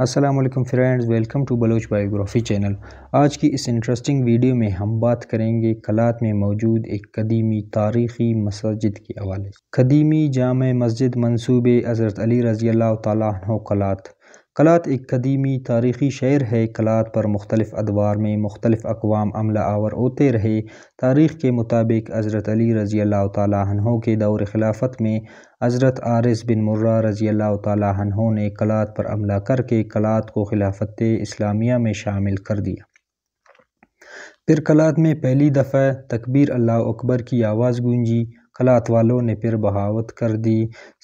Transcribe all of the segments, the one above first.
Aslam friends welcome to Baloch biography channel आज की इस इंटरेस्टिंग वीडियो में हम बात करेंगे कलात में मौजूद एक कदीमी तारीख़ी मस्जिद के हवाले कदीमी जाम मस्जिद मनसूब हज़रत अली रज़ी अल्लाह तला कलात कलात एक कदीमी तारीख़ी शहर है कलात पर मुख्तलिफ़ अदवार में मुख्तलिफ़ अकवाम अमला आवर होते रहे तारीख़ के मुताबिक हज़रत अली रज़ी अल्लाह तहों के दौर खिलाफत में हज़रत आरिस बिन मुर्रा रज़ी अल्लाह तहों ने कलात पर अमला करके कलात को खिलाफत इस्लामिया में शामिल कर दिया फिर कलात में पहली दफ़ा तकबीर अल्लाह अकबर की आवाज़ गूंजी कलात वालों ने फिर बहावत कर दी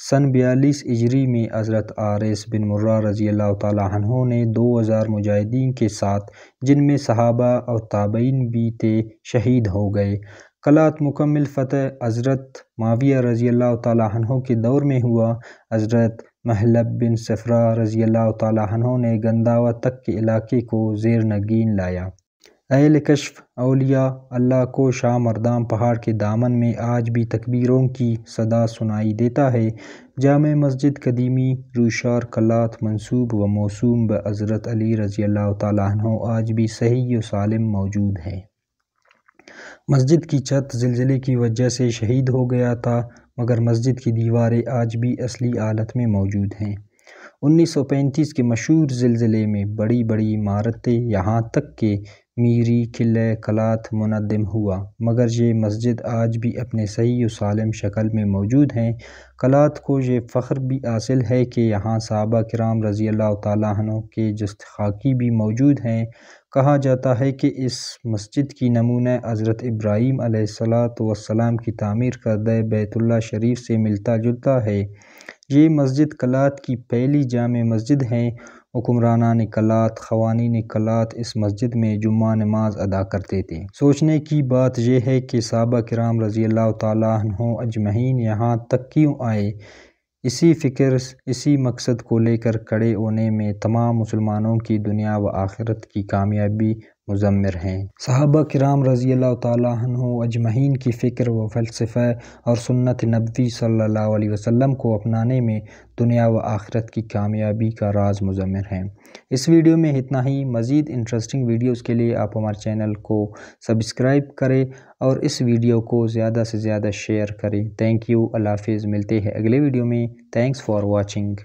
सन बयालीस इजरी में हज़रत आरिस बिन मुर्रा रज़ी अल्लाह तहों ने दो हज़ार मुजाहिदीन के साथ जिनमें सहाबा और ताबईन भी थे शहीद हो गए कलात मुकम्मल फ़तेह हज़रत माविया रज़ी अल्लाह तहों के दौर में हुआ हज़रत महलब बिन सफ़रा रज़ी अल्लाह तहों ने गंदावा तक के इलाके को जेर नगीन लाया अहल कश्फ अलिया अल्लाह को शाह मरदाम पहाड़ के दामन में आज भी तकबीरों की सदा सुनाई देता है जाम मस्जिद कदीमी रूशार कलात मंसूब व मौसूम ब हज़रत अली रज़ी अल्लाह तु आज भी सही व सालम मौजूद है मस्जिद की छत जिलजिले की वजह से शहीद हो गया था मगर मस्जिद की दीवारें आज भी असली हालत में मौजूद हैं 1935 के मशहूर जिलजिले में बड़ी बड़ी इमारतें यहाँ तक के मीरी किले कलात मुनदम हुआ मगर ये मस्जिद आज भी अपने सही सालम शक्ल में मौजूद हैं कलात को ये फ़ख्र भी हासिल है कि यहाँ सहाबा कराम रज़ी अल्लाह तु के खाकी भी मौजूद हैं कहा जाता है कि इस मस्जिद की नमूना हज़रत इब्राहीम आसलाम की तमीर करदे बैतुल्ला शरीफ से मिलता जुलता है ये मस्जिद कलात की पहली जाम मस्जिद हैं हुक्मराना कलात खवानी कलात इस मस्जिद में जुम्मा नमाज अदा करते थे सोचने की बात यह है कि सहाबा कराम रज़ी अल्लाह तहों अजमहीन यहाँ तक क्यों आए इसी फ़िक्र इसी मकसद को लेकर खड़े होने में तमाम मुसलमानों की दुनिया व आखिरत की कामयाबी मुजम्मिर हैं सहाबा कराम रज़ी अल्लाह तु अजमहीन की फ़िक्र व फ़लसफ़ा और सुन्नत नबी सल्ला वसम को अपनाने में दुनिया व आखरत की कामयाबी का राज मुजम्मिर हैं इस वीडियो में इतना ही मज़ीद इंटरेस्टिंग वीडियोज़ के लिए आप हमारे चैनल को सब्सक्राइब करें और इस वीडियो को ज़्यादा से ज़्यादा शेयर करें थैंक यू अल्लाह हाफिज़ मिलते हैं अगले वीडियो में थैंक्स फ़ॉर वॉचिंग